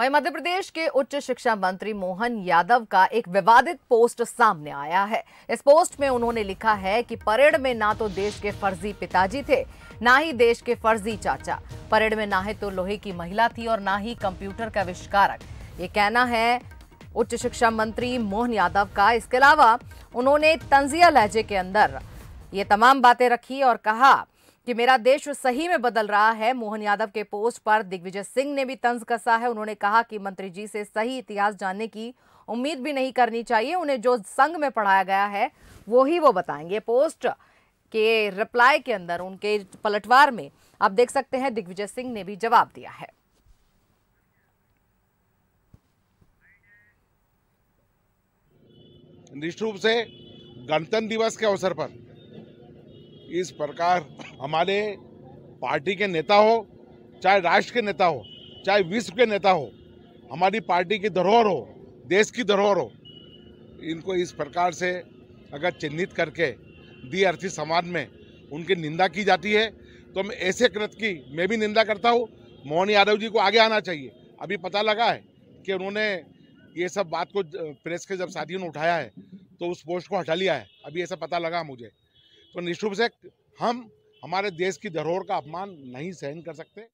वही मध्य प्रदेश के उच्च शिक्षा मंत्री मोहन यादव का एक विवादित पोस्ट सामने आया है इस पोस्ट में उन्होंने लिखा है कि परेड में ना तो देश के फर्जी पिताजी थे ना ही देश के फर्जी चाचा परेड में ना ही तो लोहे की महिला थी और ना ही कंप्यूटर का आविष्कारक ये कहना है उच्च शिक्षा मंत्री मोहन यादव का इसके अलावा उन्होंने तंजिया लहजे के अंदर ये तमाम बातें रखी और कहा कि मेरा देश सही में बदल रहा है मोहन यादव के पोस्ट पर दिग्विजय सिंह ने भी तंज कसा है उन्होंने कहा कि मंत्री जी से सही इतिहास जानने की उम्मीद भी नहीं करनी चाहिए उन्हें जो संघ में पढ़ाया गया है वो ही वो बताएंगे पोस्ट के रिप्लाई के अंदर उनके पलटवार में आप देख सकते हैं दिग्विजय सिंह ने भी जवाब दिया है निश्चित रूप से गणतंत्र दिवस के अवसर पर इस प्रकार हमारे पार्टी के नेता हो चाहे राष्ट्र के नेता हो चाहे विश्व के नेता हो हमारी पार्टी की धरोहर हो देश की धरोहर हो इनको इस प्रकार से अगर चिन्हित करके दी अर्थी समाज में उनकी निंदा की जाती है तो मैं ऐसे कृत की मैं भी निंदा करता हूँ मोहन यादव जी को आगे आना चाहिए अभी पता लगा है कि उन्होंने ये सब बात को प्रेस के जब साथियों ने उठाया है तो उस पोस्ट को हटा लिया है अभी ऐसा पता लगा मुझे तो रूप से हम हमारे देश की धरोहर का अपमान नहीं सहन कर सकते